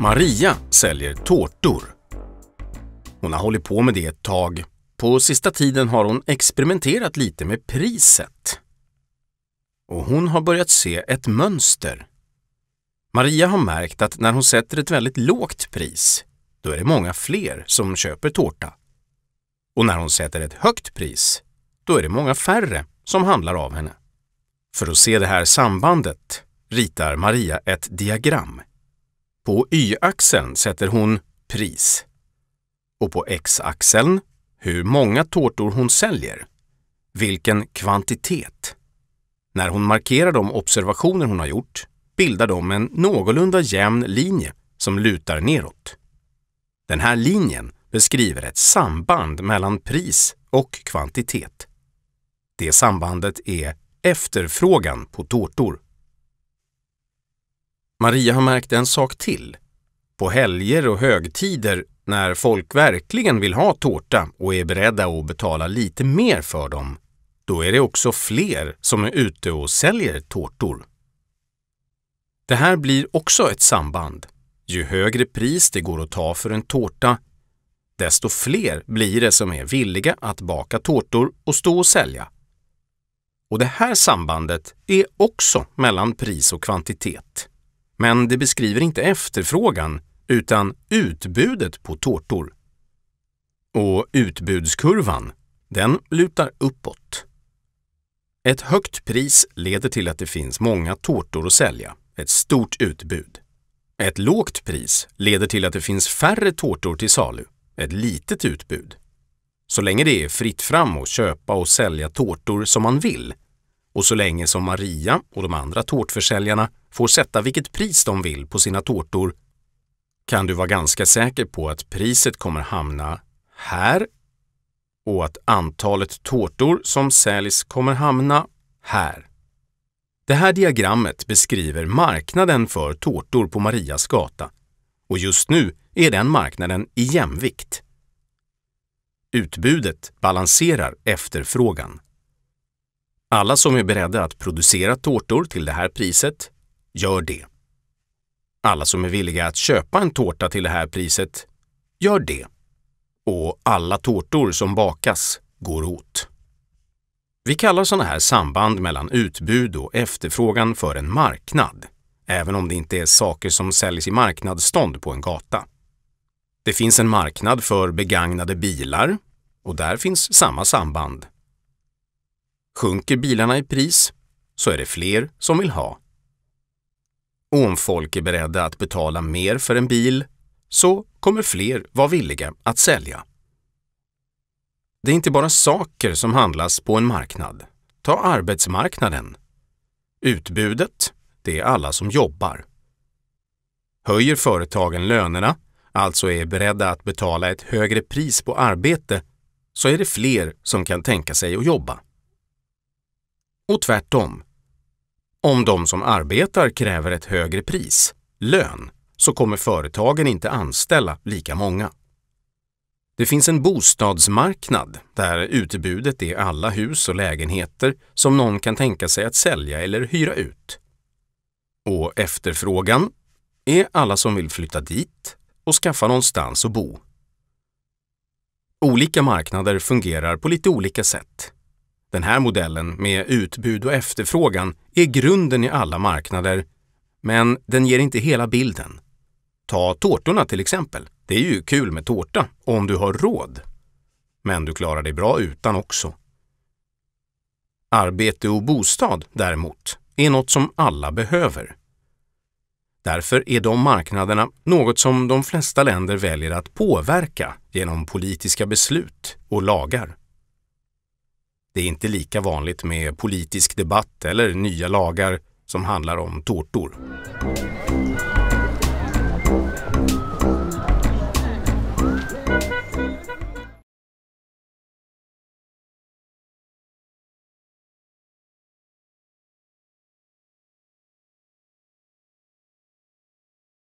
Maria säljer tårtor. Hon har hållit på med det ett tag. På sista tiden har hon experimenterat lite med priset. Och hon har börjat se ett mönster. Maria har märkt att när hon sätter ett väldigt lågt pris, då är det många fler som köper tårta. Och när hon sätter ett högt pris, då är det många färre som handlar av henne. För att se det här sambandet ritar Maria ett diagram på y-axeln sätter hon pris och på x-axeln hur många tårtor hon säljer, vilken kvantitet. När hon markerar de observationer hon har gjort bildar de en någorlunda jämn linje som lutar neråt. Den här linjen beskriver ett samband mellan pris och kvantitet. Det sambandet är efterfrågan på tårtor. Maria har märkt en sak till. På helger och högtider, när folk verkligen vill ha tårta och är beredda att betala lite mer för dem, då är det också fler som är ute och säljer tårtor. Det här blir också ett samband. Ju högre pris det går att ta för en tårta, desto fler blir det som är villiga att baka tårtor och stå och sälja. Och det här sambandet är också mellan pris och kvantitet. Men det beskriver inte efterfrågan utan utbudet på tårtor. Och utbudskurvan, den lutar uppåt. Ett högt pris leder till att det finns många tårtor att sälja, ett stort utbud. Ett lågt pris leder till att det finns färre tårtor till salu, ett litet utbud. Så länge det är fritt fram att köpa och sälja tårtor som man vill och så länge som Maria och de andra tårtförsäljarna får sätta vilket pris de vill på sina tårtor kan du vara ganska säker på att priset kommer hamna här och att antalet tårtor som säljs kommer hamna här. Det här diagrammet beskriver marknaden för tårtor på Marias gata och just nu är den marknaden i jämvikt. Utbudet balanserar efterfrågan. Alla som är beredda att producera tårtor till det här priset, gör det. Alla som är villiga att köpa en tårta till det här priset, gör det. Och alla tårtor som bakas går åt. Vi kallar sådana här samband mellan utbud och efterfrågan för en marknad, även om det inte är saker som säljs i marknadsstånd på en gata. Det finns en marknad för begagnade bilar och där finns samma samband Sjunker bilarna i pris så är det fler som vill ha. Och om folk är beredda att betala mer för en bil så kommer fler vara villiga att sälja. Det är inte bara saker som handlas på en marknad. Ta arbetsmarknaden. Utbudet, det är alla som jobbar. Höjer företagen lönerna, alltså är beredda att betala ett högre pris på arbete, så är det fler som kan tänka sig att jobba och tvärtom. Om de som arbetar kräver ett högre pris, lön, så kommer företagen inte anställa lika många. Det finns en bostadsmarknad där utbudet är alla hus och lägenheter som någon kan tänka sig att sälja eller hyra ut. Och efterfrågan är alla som vill flytta dit och skaffa någonstans att bo. Olika marknader fungerar på lite olika sätt. Den här modellen med utbud och efterfrågan är grunden i alla marknader, men den ger inte hela bilden. Ta tårtorna till exempel. Det är ju kul med tårta om du har råd. Men du klarar dig bra utan också. Arbete och bostad däremot är något som alla behöver. Därför är de marknaderna något som de flesta länder väljer att påverka genom politiska beslut och lagar. Det är inte lika vanligt med politisk debatt eller nya lagar som handlar om tårtor.